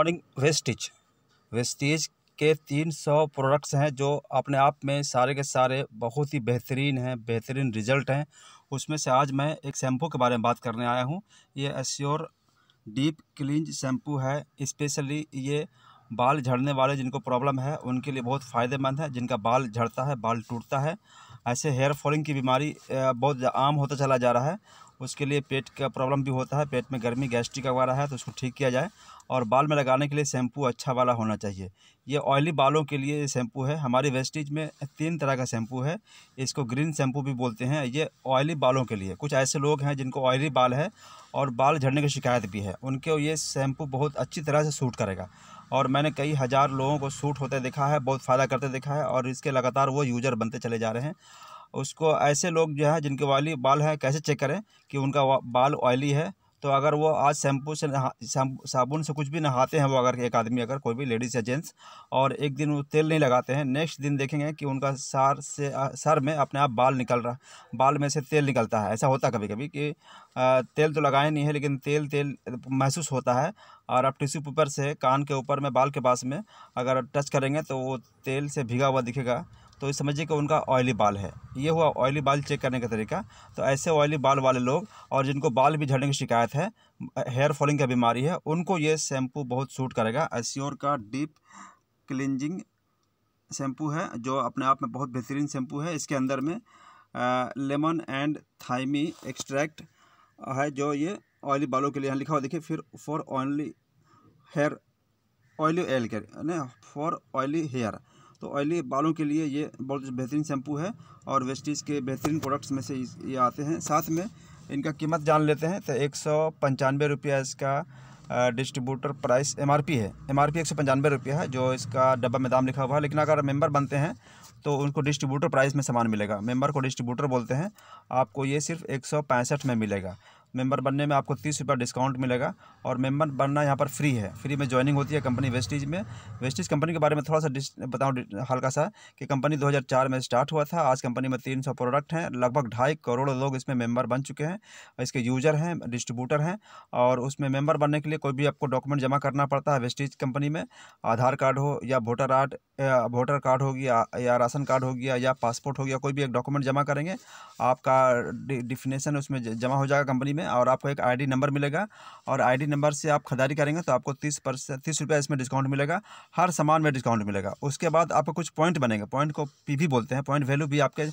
according Vestige Vestige के तीन सौ प्रोडक्ट्स हैं जो अपने आप में सारे के सारे बहुत ही बेहतरीन हैं बेहतरीन रिजल्ट हैं उसमें से आज मैं एक शैम्पू के बारे में बात करने आया हूँ ये एश्योर डीप क्लीन शैम्पू है स्पेशली ये बाल झड़ने वाले जिनको प्रॉब्लम है उनके लिए बहुत फ़ायदेमंद है जिनका बाल झड़ता है बाल टूटता है ऐसे हेयर फॉलिंग की बीमारी बहुत आम होता चला जा रहा है उसके लिए पेट का प्रॉब्लम भी होता है पेट में गर्मी गैस्ट्रिक वगैरह है तो उसको ठीक किया जाए और बाल में लगाने के लिए शैम्पू अच्छा वाला होना चाहिए ये ऑयली बालों के लिए शैम्पू है हमारी वेस्टिज में तीन तरह का शैम्पू है इसको ग्रीन शैम्पू भी बोलते हैं ये ऑयली बालों के लिए कुछ ऐसे लोग हैं जिनको ऑयली बाल है और बाल झड़ने की शिकायत भी है उनके ये शैम्पू बहुत अच्छी तरह से सूट करेगा और मैंने कई हज़ार लोगों को सूट होते देखा है बहुत फ़ायदा करते देखा है और इसके लगातार वो यूज़र बनते चले जा रहे हैं उसको ऐसे लोग जो है जिनके वाली बाल हैं कैसे चेक करें कि उनका बाल ऑयली है तो अगर वो आज शैम्पू से साबुन से कुछ भी नहाते हैं वो अगर एक आदमी अगर कोई भी लेडीज़ या जेंट्स और एक दिन वो तेल नहीं लगाते हैं नेक्स्ट दिन देखेंगे कि उनका सार से सर में अपने आप बाल निकल रहा बाल में से तेल निकलता है ऐसा होता कभी कभी कि तेल तो लगाए नहीं है लेकिन तेल तेल महसूस होता है और आप टिश्यू पेपर से कान के ऊपर में बाल के पास में अगर टच करेंगे तो वो तेल से भीगा हुआ दिखेगा तो समझिए कि उनका ऑयली बाल है ये हुआ ऑयली बाल चेक करने का तरीका तो ऐसे ऑयली बाल वाले लोग और जिनको बाल भी झड़ने की शिकायत है हेयर फॉलिंग की बीमारी है उनको ये शैम्पू बहुत सूट करेगा एस्योर का डीप क्लिनजिंग शैम्पू है जो अपने आप में बहुत बेहतरीन शैम्पू है इसके अंदर में लेमन एंड थाइमी एक्सट्रैक्ट है जो ये ऑयली बालों के लिए यहाँ लिखा हुआ देखिए फिर for oily hair oily oil care यानी फॉर ऑयली हेयर तो ऑयली बालों के लिए ये बहुत बेहतरीन शैम्पू है और वेस्टीज के बेहतरीन प्रोडक्ट्स में से ये आते हैं साथ में इनका कीमत जान लेते हैं तो एक सौ पंचानवे रुपया इसका distributor price M R P है एम आर पी एक सौ पंचानवे रुपया है जो इसका डब्बा में दाम लिखा हुआ है लेकिन अगर मेंबर बनते हैं तो उनको डिस्ट्रीब्यूटर प्राइस में सामान मिलेगा मेंबर को डिस्ट्रीब्यूटर बोलते हैं आपको ये सिर्फ एक सौ पैंसठ में मिलेगा मेंबर बनने में आपको तीस रुपये डिस्काउंट मिलेगा और मेंबर बनना यहाँ पर फ्री है फ्री में ज्वाइनिंग होती है कंपनी वेस्टिज में वेस्टिज कंपनी के बारे में थोड़ा सा बताऊँ हल्का सा कि कंपनी 2004 में स्टार्ट हुआ था आज कंपनी में 300 प्रोडक्ट हैं लगभग ढाई करोड़ लोग इसमें मेंबर बन चुके हैं इसके यूज़र हैं डिस्ट्रीब्यूटर हैं और उसमें मेम्बर बनने के लिए कोई भी आपको डॉक्यूमेंट जमा करना पड़ता है वेस्टिज कंपनी में आधार कार्ड हो या वोटर आर्ट वोटर कार्ड हो गया या राशन कार्ड हो गया या पासपोर्ट हो गया कोई भी एक डॉक्यूमेंट जमा करेंगे आपका डिफिनेशन उसमें जमा हो जाएगा कंपनी में में और आपको एक आईडी नंबर मिलेगा और आईडी नंबर से आप खरीदारी करेंगे तो आपको तीस परसेंट तीस रुपया इसमें डिस्काउंट मिलेगा हर सामान में डिस्काउंट मिलेगा उसके बाद आपको कुछ पॉइंट बनेंगे पॉइंट को पी बोलते हैं पॉइंट वैल्यू भी आपके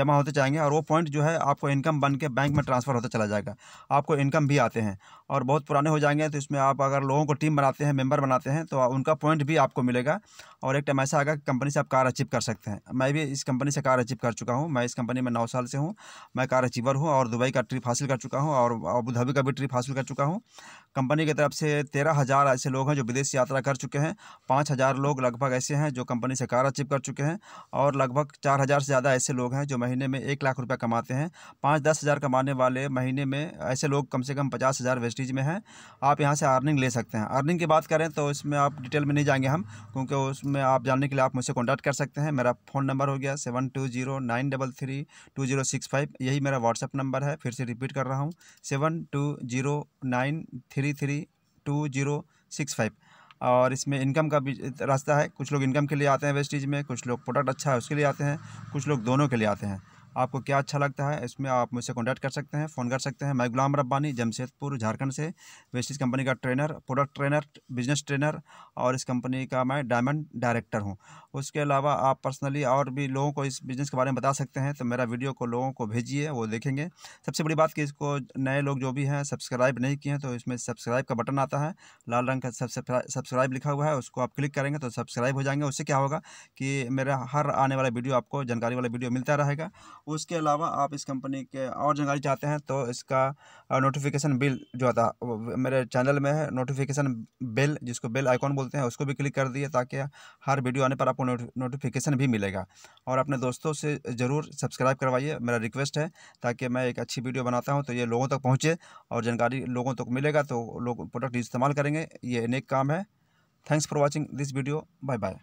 जमा होते जाएंगे और वो पॉइंट जो है आपको इनकम बन के बैंक में ट्रांसफ़र होता चला जाएगा आपको इनकम भी आते हैं और बहुत पुराने हो जाएंगे तो इसमें आप अगर लोगों को टीम बनाते हैं मेम्बर बनाते हैं तो उनका पॉइंट भी आपको मिलेगा और एक टाइम ऐसा आएगा कंपनी से आप कार अचीव कर सकते हैं मैं भी इस कंपनी से कार अचीव कर चुका हूँ मैं इस कंपनी में नौ साल से हूँ मैं कार अचीवर हूँ और दुबई का ट्रिप हासिल कर चुका हूँ और और अबूधाबी का भी ट्रिप हासिल कर चुका हूँ कंपनी की तरफ से तेरह हज़ार ऐसे लोग हैं जो विदेश यात्रा कर चुके हैं पाँच हज़ार लोग लगभग ऐसे हैं जो कंपनी से कार अचीव कर चुके हैं और लगभग चार हज़ार से ज़्यादा ऐसे लोग हैं जो महीने में एक लाख रुपया कमाते हैं पाँच दस हज़ार कमाने वाले महीने में ऐसे लोग कम से कम पचास हज़ार वेस्टेज में हैं आप यहाँ से अर्निंग ले सकते हैं अर्निंग की बात करें तो इसमें आप डिटेल में नहीं जाएंगे हम क्योंकि उसमें आप जानने के लिए आप मुझसे कॉन्टैक्ट कर सकते हैं मेरा फ़ोन नंबर हो गया seven two zero nine double three two zero six five यही मेरा व्हाट्सअप नंबर है फिर से रिपीट कर रहा हूँ seven two zero nine three three two zero six five और इसमें इनकम का भी रास्ता है कुछ लोग इनकम के लिए आते हैं वेस्टीज में कुछ लोग प्रोडक्ट अच्छा है उसके लिए आते हैं कुछ लोग दोनों के लिए आते हैं आपको क्या अच्छा लगता है इसमें आप मुझसे कॉन्टैक्ट कर सकते हैं फ़ोन कर सकते हैं मैं गुलाम रब्बानी जमशेदपुर झारखंड से वेस्टिज कंपनी का trainer product trainer business trainer और इस कंपनी का मैं डायमंड डायरेक्टर हूँ उसके अलावा आप पर्सनली और भी लोगों को इस बिज़नेस के बारे में बता सकते हैं तो मेरा वीडियो को लोगों को भेजिए वो देखेंगे सबसे बड़ी बात कि इसको नए लोग जो भी हैं सब्सक्राइब नहीं किए हैं तो इसमें सब्सक्राइब का बटन आता है लाल रंग का सब्सक्राइब लिखा हुआ है उसको आप क्लिक करेंगे तो सब्सक्राइब हो जाएंगे उससे क्या होगा कि मेरा हर आने वाला वीडियो आपको जानकारी वाला वीडियो मिलता रहेगा उसके अलावा आप इस कंपनी के और जानकारी चाहते हैं तो इसका नोटिफिकेशन बिल जो आता मेरे चैनल में है नोटिफिकेशन बिल जिसको बेल आइकॉन बोलते हैं उसको भी क्लिक कर दिए ताकि हर वीडियो आने पर आपको नोटिफिकेशन भी मिलेगा और अपने दोस्तों से ज़रूर सब्सक्राइब करवाइए मेरा रिक्वेस्ट है ताकि मैं एक अच्छी वीडियो बनाता हूँ तो ये लोगों तक पहुँचे और जानकारी लोगों तक मिलेगा तो लोग प्रोडक्ट इस्तेमाल करेंगे ये नेक काम है thanks for watching this video bye bye